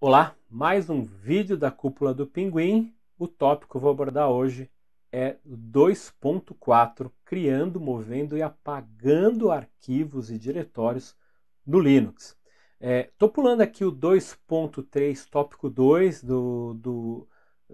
Olá, mais um vídeo da Cúpula do Pinguim. O tópico que eu vou abordar hoje é 2.4, criando, movendo e apagando arquivos e diretórios no Linux. Estou é, pulando aqui o 2.3, tópico 2 do, do,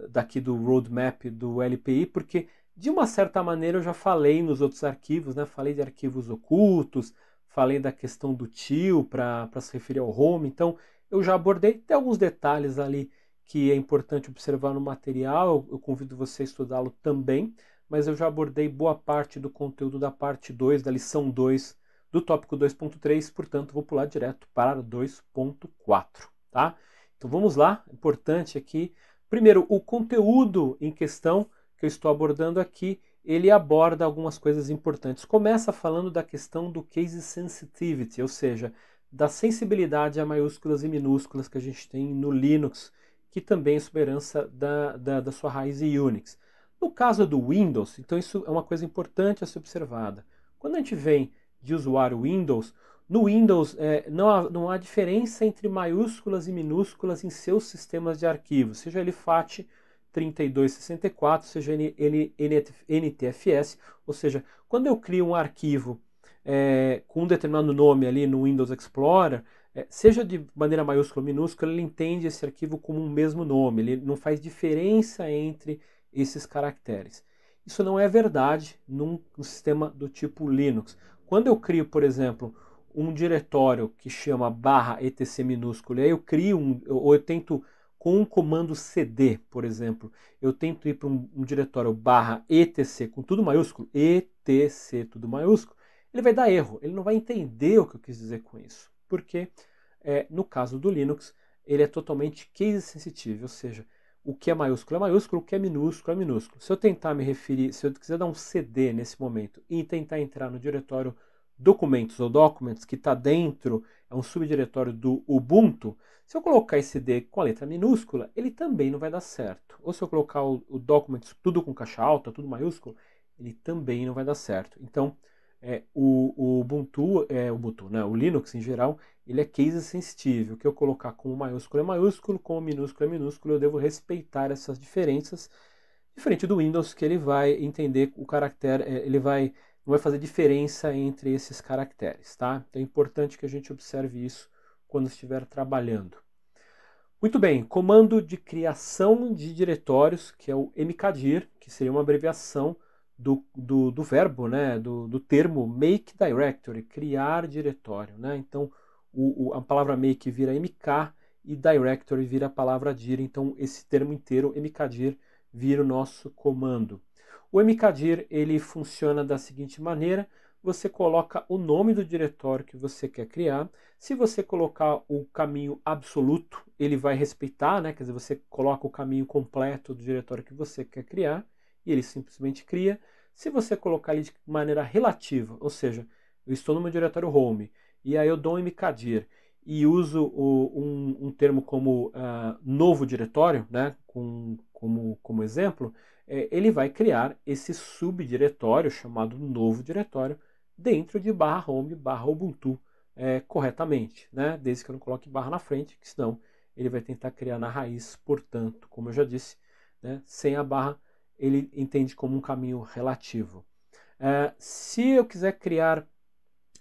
daqui do roadmap do LPI, porque de uma certa maneira eu já falei nos outros arquivos, né? falei de arquivos ocultos, falei da questão do tio para se referir ao home, então eu já abordei. Tem alguns detalhes ali que é importante observar no material, eu convido você a estudá-lo também, mas eu já abordei boa parte do conteúdo da parte 2, da lição 2, do tópico 2.3, portanto vou pular direto para 2.4, tá? Então vamos lá, importante aqui, primeiro o conteúdo em questão que eu estou abordando aqui, ele aborda algumas coisas importantes. Começa falando da questão do case sensitivity, ou seja, da sensibilidade a maiúsculas e minúsculas que a gente tem no Linux, que também é sob herança da, da, da sua raiz Unix. No caso do Windows, então isso é uma coisa importante a ser observada. Quando a gente vem de usuário Windows, no Windows é, não, há, não há diferença entre maiúsculas e minúsculas em seus sistemas de arquivos, seja ele FAT 3264, seja ele NTFS, ou seja, quando eu crio um arquivo é, com um determinado nome ali no Windows Explorer, é, seja de maneira maiúscula ou minúscula, ele entende esse arquivo como um mesmo nome, ele não faz diferença entre esses caracteres. Isso não é verdade num, sistema do tipo Linux. Quando eu crio, por exemplo, um diretório que chama barra etc minúsculo, e aí eu crio um, ou eu tento com um comando cd, por exemplo, eu tento ir para um, um, diretório barra etc com tudo maiúsculo, etc tudo maiúsculo, ele vai dar erro, ele não vai entender o que eu quis dizer com isso, porque é, no caso do Linux, ele é totalmente case sensitive, ou seja, o que é maiúsculo é maiúsculo, o que é minúsculo é minúsculo. Se eu tentar me referir, se eu quiser dar um CD nesse momento e tentar entrar no diretório documentos ou documents que está dentro, é um subdiretório do Ubuntu, se eu colocar esse D com a letra minúscula, ele também não vai dar certo. Ou se eu colocar o, o documents tudo com caixa alta, tudo maiúsculo, ele também não vai dar certo. Então, é, o, o, Ubuntu, é, Ubuntu né, o Linux em geral, ele é case sensitivo. O que eu colocar como maiúsculo é maiúsculo, como minúsculo é minúsculo, eu devo respeitar essas diferenças. Diferente do Windows, que ele vai entender o caractere, é, ele vai, não vai fazer diferença entre esses caracteres, tá? Então é importante que a gente observe isso quando estiver trabalhando. Muito bem, comando de criação de diretórios, que é o mkdir, que seria uma abreviação do, do, do verbo, né, do, do, termo make directory, criar diretório. Né? Então, o, o, a palavra make vira mk e directory vira a palavra dir. Então, esse termo inteiro, mkdir, vira o nosso comando. O mkdir ele funciona da seguinte maneira: você coloca o nome do diretório que você quer criar. Se você colocar o caminho absoluto, ele vai respeitar, né? quer dizer, você coloca o caminho completo do diretório que você quer criar e ele simplesmente cria. Se você colocar ele de maneira relativa, ou seja, eu estou no meu diretório home e aí eu dou um mkdir e uso o, um, um, termo como uh, novo diretório, né, com, como, como exemplo, é, ele vai criar esse subdiretório chamado novo diretório dentro de barra home barra ubuntu é, corretamente, né, desde que eu não coloque barra na frente, que senão ele vai tentar criar na raiz, portanto, como eu já disse, né, sem a barra ele entende como um caminho relativo. É, se eu quiser criar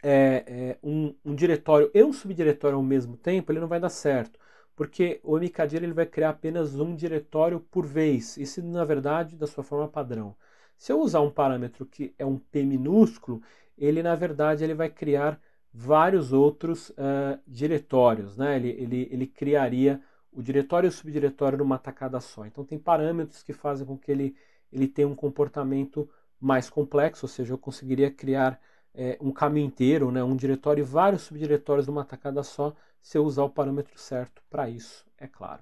é, é, um, um, diretório e um subdiretório ao mesmo tempo, ele não vai dar certo, porque o MKDIR ele vai criar apenas um diretório por vez, isso na verdade da sua forma padrão. Se eu usar um parâmetro que é um P minúsculo, ele na verdade ele vai criar vários outros uh, diretórios, né? Ele, ele, ele criaria o diretório e o subdiretório numa tacada só. Então tem parâmetros que fazem com que ele ele tem um comportamento mais complexo, ou seja, eu conseguiria criar é, um caminho inteiro, né, um diretório e vários subdiretórios numa tacada só, se eu usar o parâmetro certo para isso, é claro.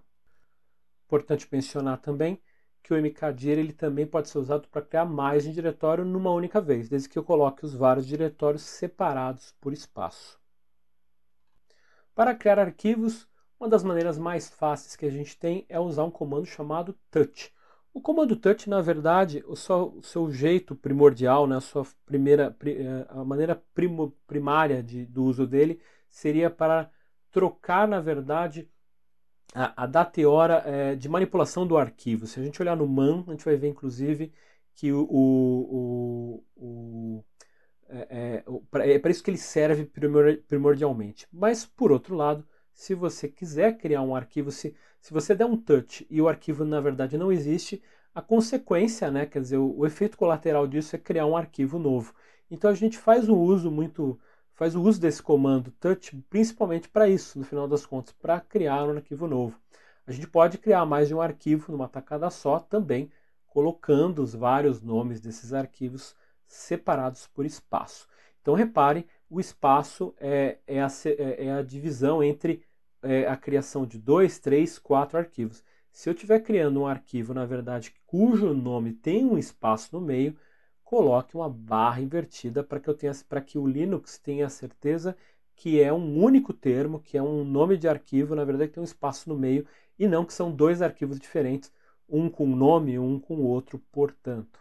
Importante mencionar também que o mkdir ele também pode ser usado para criar mais de um diretório numa única vez, desde que eu coloque os vários diretórios separados por espaço. Para criar arquivos, uma das maneiras mais fáceis que a gente tem é usar um comando chamado touch. O comando touch, na verdade, o seu, o seu jeito primordial, né, a sua primeira, eh, a maneira primo, primária de, do uso dele seria para trocar, na verdade, a, a data e hora é, de manipulação do arquivo. Se a gente olhar no man, a gente vai ver, inclusive, que o, o, o é, é, é para isso que ele serve primordialmente. Mas, por outro lado, se você quiser criar um arquivo, se se você der um touch e o arquivo na verdade não existe, a consequência, né, quer dizer, o, o efeito colateral disso é criar um arquivo novo. Então a gente faz o uso muito, faz o uso desse comando touch principalmente para isso, no final das contas, para criar um arquivo novo. A gente pode criar mais de um arquivo numa tacada só também, colocando os vários nomes desses arquivos separados por espaço. Então reparem, o espaço é, é, a, é, é a divisão entre é, a criação de dois, três, quatro arquivos. Se eu estiver criando um arquivo, na verdade, cujo nome tem um espaço no meio, coloque uma barra invertida para que eu tenha para que o Linux tenha certeza que é um único termo, que é um nome de arquivo, na verdade que tem um espaço no meio e não que são dois arquivos diferentes, um com nome, um com o outro, portanto.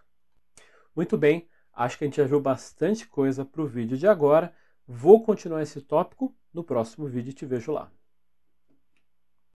Muito bem, acho que a gente já viu bastante coisa para o vídeo de agora. Vou continuar esse tópico no próximo vídeo e te vejo lá.